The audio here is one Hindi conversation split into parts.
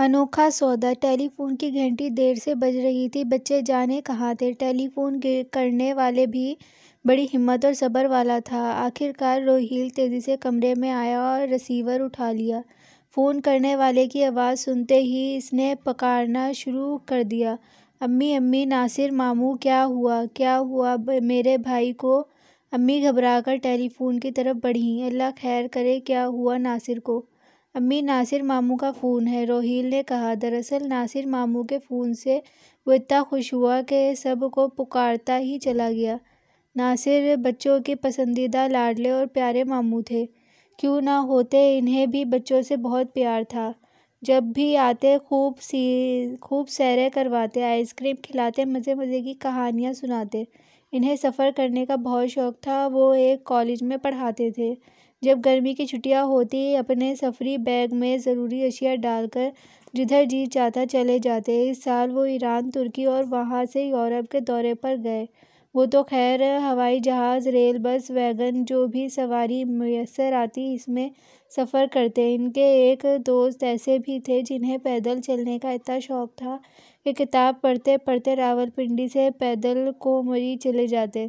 अनोखा सौदा टेलीफोन की घंटी देर से बज रही थी बच्चे जाने कहाँ थे टेलीफोन करने वाले भी बड़ी हिम्मत और सब्र वाला था आखिरकार रोहिल तेज़ी से कमरे में आया और रिसीवर उठा लिया फ़ोन करने वाले की आवाज़ सुनते ही इसने पकारना शुरू कर दिया अम्मी अम्मी नासिर मामू क्या हुआ क्या हुआ मेरे भाई को अम्मी घबराकर टेलीफोन की तरफ बढ़ीं अल्लाह खैर करे क्या हुआ नासिर को अम्मी नासिर मामू का फ़ोन है रोहिल ने कहा दरअसल नासिर मामू के फ़ोन से वो इतना खुश हुआ कि सब को पुकारता ही चला गया नासिर बच्चों के पसंदीदा लाडले और प्यारे मामू थे क्यों ना होते इन्हें भी बच्चों से बहुत प्यार था जब भी आते खूब सी खूब सैरें करवाते आइसक्रीम खिलाते मज़े मज़े की कहानियाँ सुनाते इन्हें सफ़र करने का बहुत शौक़ था वो एक कॉलेज में पढ़ाते थे जब गर्मी की छुट्टियाँ होती अपने सफ़री बैग में ज़रूरी अशिया डालकर जिधर जी चाहता चले जाते इस साल वो ईरान तुर्की और वहाँ से यूरोप के दौरे पर गए वो तो खैर हवाई जहाज़ रेल बस वैगन जो भी सवारी मैसर आती इसमें सफ़र करते इनके एक दोस्त ऐसे भी थे जिन्हें पैदल चलने का इतना शौक़ था कि किताब पढ़ते पढ़ते रावलपिंडी से पैदल कोमरी चले जाते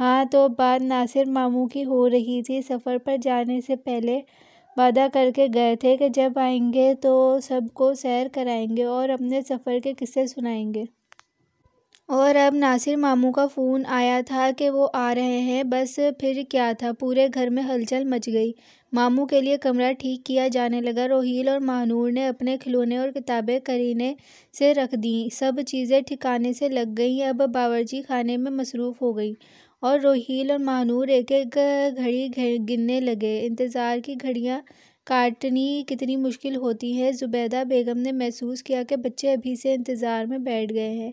हाँ तो बात नासिर मामू की हो रही थी सफ़र पर जाने से पहले वादा करके गए थे कि जब आएंगे तो सबको सैर कराएंगे और अपने सफ़र के किस्से सुनाएंगे और अब नासिर मामू का फ़ोन आया था कि वो आ रहे हैं बस फिर क्या था पूरे घर में हलचल मच गई मामू के लिए कमरा ठीक किया जाने लगा रोहिल और महानूर ने अपने खिलौने और किताबें करीने से रख दी सब चीज़ें ठिकाने से लग गई अब बावरची खाने में मसरूफ़ हो गई और रोहिल और महानूर एक एक घड़ी गिनने लगे इंतज़ार की घड़ियाँ काटनी कितनी मुश्किल होती है ज़ुबैदा बेगम ने महसूस किया कि बच्चे अभी से इंतज़ार में बैठ गए हैं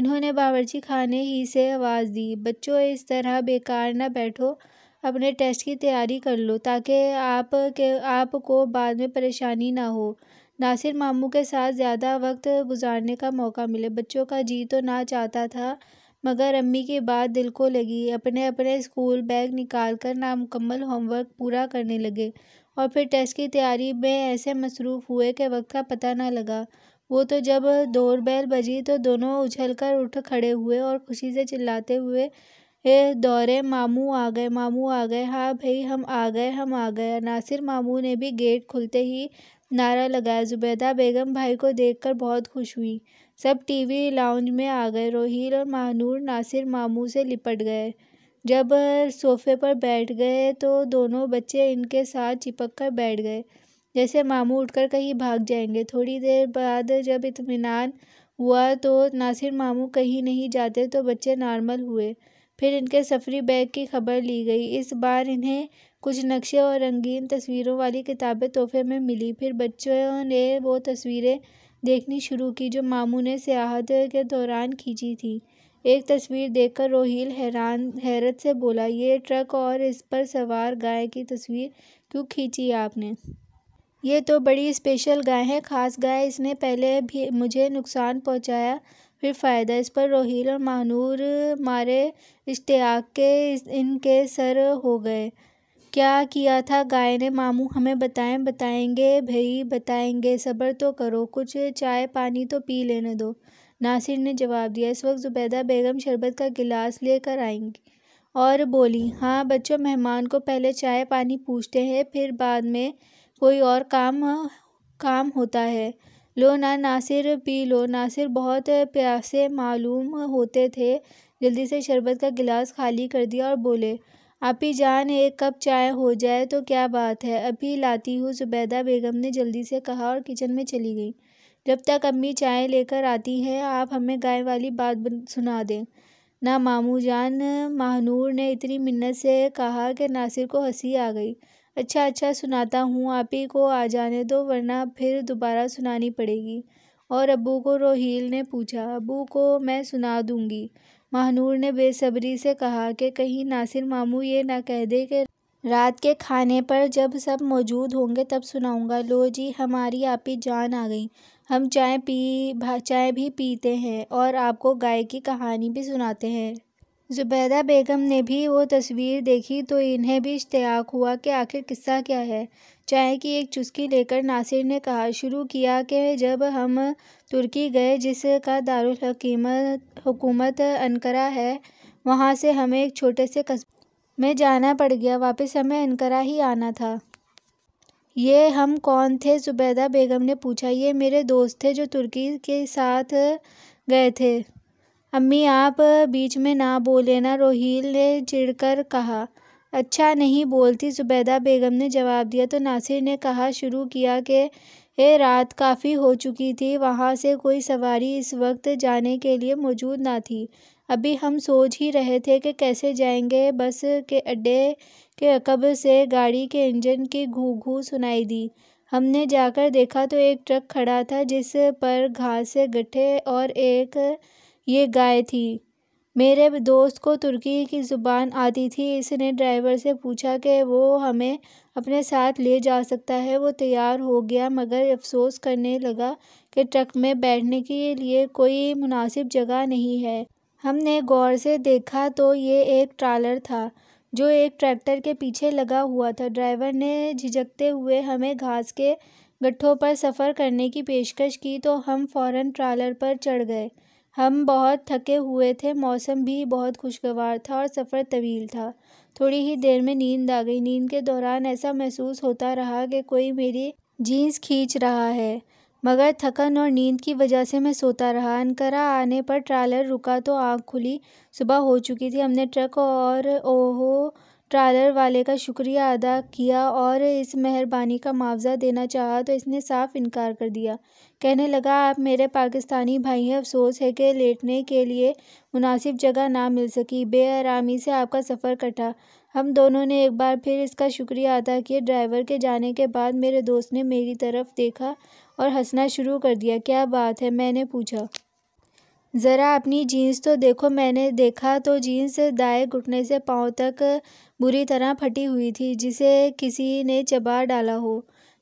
इन्होंने बावरची खाने ही से आवाज़ दी बच्चों इस तरह बेकार ना बैठो अपने टेस्ट की तैयारी कर लो ताकि आप के आपको बाद में परेशानी ना हो नासिर मामू के साथ ज़्यादा वक्त गुजारने का मौका मिले बच्चों का जी तो ना चाहता था मगर अम्मी की बात दिल को लगी अपने अपने स्कूल बैग निकाल कर नामुकम्मल होमवर्क पूरा करने लगे और फिर टेस्ट की तैयारी में ऐसे मसरूफ़ हुए कि वक्त का पता ना लगा वो तो जब दौर बैल बजी तो दोनों उछल कर उठ खड़े हुए और खुशी से चिल्लाते हुए ए दौरे मामू आ गए मामू आ गए हाँ भाई हम आ गए हम आ गए नासिर मामू ने भी गेट खुलते ही नारा लगाया जुबैदा बेगम भाई को देखकर बहुत खुश हुई सब टीवी लाउंज में आ गए रोहिल और महानूर नासिर मामू से लिपट गए जब सोफे पर बैठ गए तो दोनों बच्चे इनके साथ चिपक कर बैठ गए जैसे मामू उठकर कहीं भाग जाएंगे थोड़ी देर बाद जब इतमान हुआ तो नासिर मामू कहीं नहीं जाते तो बच्चे नॉर्मल हुए फिर इनके सफरी बैग की खबर ली गई इस बार इन्हें कुछ नक्शे और रंगीन तस्वीरों वाली किताबें तोहफे में मिली फिर बच्चों ने वो तस्वीरें देखनी शुरू की जो मामू ने सियाहत के दौरान खींची थी एक तस्वीर देखकर रोहिल हैरान हैरत से बोला ये ट्रक और इस पर सवार गाय की तस्वीर क्यों खींची आपने ये तो बड़ी स्पेशल गाय है ख़ास गाय इसने पहले भी मुझे नुकसान पहुंचाया फिर फ़ायदा इस पर रोहिल और महानूर मारे इश्तियाक के इनके सर हो गए क्या किया था गाय ने मामू हमें बताएं बताएंगे भई बताएंगे सब्र तो करो कुछ चाय पानी तो पी लेने दो नासिर ने जवाब दिया इस वक्त जुबैदा बेगम शरबत का गिलास लेकर आएंगी और बोली हाँ बच्चों मेहमान को पहले चाय पानी पूछते हैं फिर बाद में कोई और काम काम होता है लो ना नासिर पी लो नासिर बहुत प्यासे मालूम होते थे जल्दी से शरबत का गिलास खाली कर दिया और बोले आपी जान एक कप चाय हो जाए तो क्या बात है अभी लाती हूँ जुबैदा बेगम ने जल्दी से कहा और किचन में चली गई जब तक अम्मी चाय लेकर आती हैं आप हमें गाय वाली बात सुना दें ना मामू जान महानूर ने इतनी मिन्नत से कहा कि नासिर को हंसी आ गई अच्छा अच्छा सुनाता हूँ आप ही को आ जाने दो वरना फिर दोबारा सुनानी पड़ेगी और अबू को रोहिल ने पूछा अबू को मैं सुना दूँगी महानूर ने बेसब्री से कहा कि कहीं नासिर मामू ये ना कह दे कि रात के खाने पर जब सब मौजूद होंगे तब सुनाऊंगा लो जी हमारी आपी जान आ गई हम चाय पी चाय भी पीते हैं और आपको गाय की कहानी भी सुनाते हैं ज़ुबैदा बेगम ने भी वो तस्वीर देखी तो इन्हें भी इश्तियाक हुआ कि आखिर किस्सा क्या है चाय की एक चुस्की लेकर नासिर ने कहा शुरू किया कि जब हम तुर्की गए जिसका दारुल हकीमत हुकूमत अनकरा है वहाँ से हमें एक छोटे से कस्बे में जाना पड़ गया वापस हमें अनकरा ही आना था ये हम कौन थे ज़ुबैदा बेगम ने पूछा ये मेरे दोस्त थे जो तुर्की के साथ गए थे अम्मी आप बीच में ना बोले ना रोहिल ने चिढ़कर कहा अच्छा नहीं बोलती ज़ुबैदा बेगम ने जवाब दिया तो नासिर ने कहा शुरू किया कि ये रात काफ़ी हो चुकी थी वहाँ से कोई सवारी इस वक्त जाने के लिए मौजूद ना थी अभी हम सोच ही रहे थे कि कैसे जाएंगे बस के अड्डे के अकब से गाड़ी के इंजन की घू घू सुनाई दी हमने जाकर देखा तो एक ट्रक खड़ा था जिस पर घास से गट्ठे और एक ये गाय थी मेरे दोस्त को तुर्की की ज़ुबान आती थी इसने ड्राइवर से पूछा कि वो हमें अपने साथ ले जा सकता है वो तैयार हो गया मगर अफसोस करने लगा कि ट्रक में बैठने के लिए कोई मुनासिब जगह नहीं है हमने गौर से देखा तो ये एक ट्रालर था जो एक ट्रैक्टर के पीछे लगा हुआ था ड्राइवर ने झिझकते हुए हमें घास के गट्ठों पर सफ़र करने की पेशकश की तो हम फौरन ट्रालर पर चढ़ गए हम बहुत थके हुए थे मौसम भी बहुत खुशगवार था और सफ़र तवील था थोड़ी ही देर में नींद आ गई नींद के दौरान ऐसा महसूस होता रहा कि कोई मेरी जीन्स खींच रहा है मगर थकन और नींद की वजह से मैं सोता रहा अनकरा आने पर ट्रालर रुका तो आँख खुली सुबह हो चुकी थी हमने ट्रक और ओहो ट्रालर वाले का शुक्रिया अदा किया और इस मेहरबानी का मुआवज़ा देना चाहा तो इसने साफ़ इनकार कर दिया कहने लगा आप मेरे पाकिस्तानी भाई हैं अफसोस है कि लेटने के लिए मुनासिब जगह ना मिल सकी बेआरामी से आपका सफ़र कटा हम दोनों ने एक बार फिर इसका शुक्रिया अदा किया ड्राइवर के जाने के बाद मेरे दोस्त ने मेरी तरफ़ देखा और हंसना शुरू कर दिया क्या बात है मैंने पूछा ज़रा अपनी जीन्स तो देखो मैंने देखा तो जीन्स दाएं घुटने से पाँव तक बुरी तरह फटी हुई थी जिसे किसी ने चबा डाला हो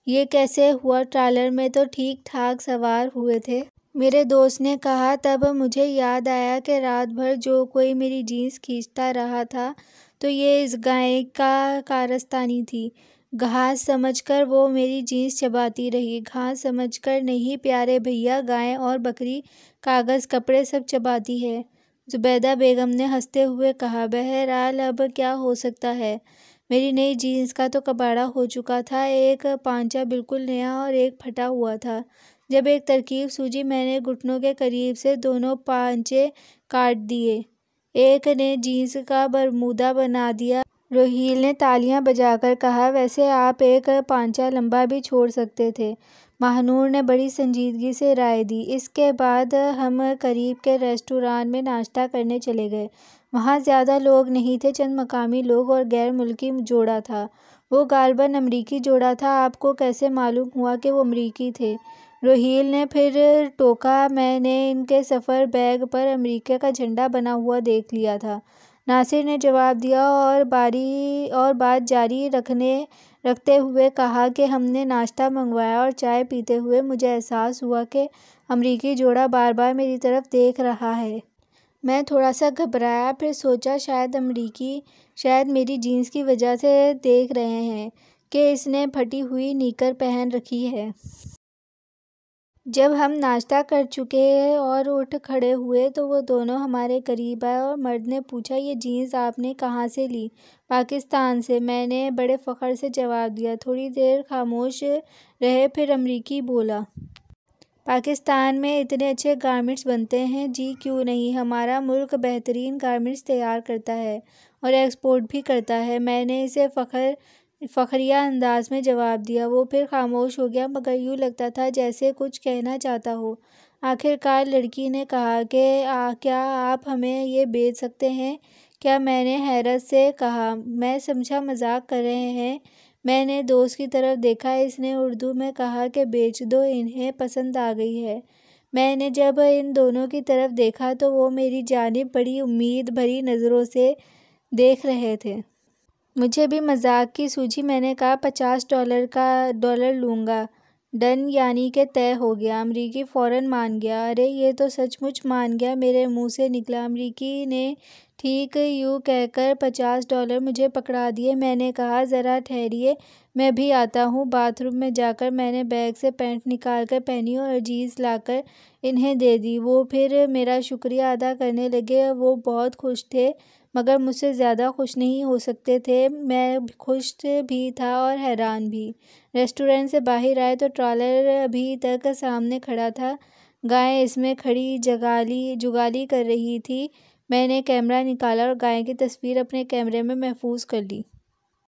ये कैसे हुआ ट्रालर में तो ठीक ठाक सवार हुए थे मेरे दोस्त ने कहा तब मुझे याद आया कि रात भर जो कोई मेरी जीन्स खींचता रहा था तो ये इस गाय का कारस्तानी थी घास समझकर वो मेरी जीन्स चबाती रही घास समझकर नहीं प्यारे भैया गाय और बकरी कागज़ कपड़े सब चबाती है जुबैदा बेगम ने हंसते हुए कहा बहरहाल अब क्या हो सकता है मेरी नई जीन्स का तो कबाड़ा हो चुका था एक पांचा बिल्कुल नया और एक फटा हुआ था जब एक तरकीब सूझी मैंने घुटनों के करीब से दोनों पांचे काट दिए एक ने जीन्स का बरमूदा बना दिया रोहील ने तालियां बजाकर कहा वैसे आप एक पांचा लंबा भी छोड़ सकते थे महानूर ने बड़ी संजीदगी से राय दी इसके बाद हम करीब के रेस्टोरेंट में नाश्ता करने चले गए वहाँ ज़्यादा लोग नहीं थे चंद मकामी लोग और गैर मुल्की जोड़ा था वो गालबन अमरीकी जोड़ा था आपको कैसे मालूम हुआ कि वो अमरीकी थे रोहिल ने फिर टोका मैंने इनके सफ़र बैग पर अमरीका का झंडा बना हुआ देख लिया था नासिर ने जवाब दिया और बारी और बात जारी रखने रखते हुए कहा कि हमने नाश्ता मंगवाया और चाय पीते हुए मुझे एहसास हुआ कि अमरीकी जोड़ा बार बार मेरी तरफ देख रहा है मैं थोड़ा सा घबराया फिर सोचा शायद अमरीकी शायद मेरी जीन्स की वजह से देख रहे हैं कि इसने फटी हुई नीकर पहन रखी है जब हम नाश्ता कर चुके हैं और उठ खड़े हुए तो वो दोनों हमारे करीब आए और मर्द ने पूछा ये जीन्स आपने कहाँ से ली पाकिस्तान से मैंने बड़े फ़ख्र से जवाब दिया थोड़ी देर खामोश रहे फिर अमरीकी बोला पाकिस्तान में इतने अच्छे गारमेंट्स बनते हैं जी क्यों नहीं हमारा मुल्क बेहतरीन गारमेंट्स तैयार करता है और एक्सपोर्ट भी करता है मैंने इसे फ़ख्र फ़खरिया अंदाज में जवाब दिया वो फिर खामोश हो गया मगर यूँ लगता था जैसे कुछ कहना चाहता हो आखिरकार लड़की ने कहा कि क्या आप हमें ये बेच सकते हैं क्या मैंने हैरत से कहा मैं समझा मजाक कर रहे हैं मैंने दोस्त की तरफ देखा इसने उर्दू में कहा कि बेच दो इन्हें पसंद आ गई है मैंने जब इन दोनों की तरफ देखा तो वो मेरी जानब बड़ी उम्मीद भरी नज़रों से देख रहे थे मुझे भी मज़ाक की सूझी मैंने कहा पचास डॉलर का डॉलर लूँगा डन यानी कि तय हो गया अमरीकी फ़ौरन मान गया अरे ये तो सचमुच मान गया मेरे मुंह से निकला अमरीकी ने ठीक यूँ कहकर पचास डॉलर मुझे पकड़ा दिए मैंने कहा ज़रा ठहरिए मैं भी आता हूँ बाथरूम में जाकर मैंने बैग से पैंट निकाल कर पहनी और जीन्स लाकर इन्हें दे दी वो फिर मेरा शुक्रिया अदा करने लगे वो बहुत खुश थे मगर मुझसे ज़्यादा खुश नहीं हो सकते थे मैं खुश भी था और हैरान भी रेस्टोरेंट से बाहर आए तो ट्रॉलर अभी तक सामने खड़ा था गायें इसमें खड़ी जगाली जुगाली कर रही थी मैंने कैमरा निकाला और गाय की तस्वीर अपने कैमरे में महफूज़ कर ली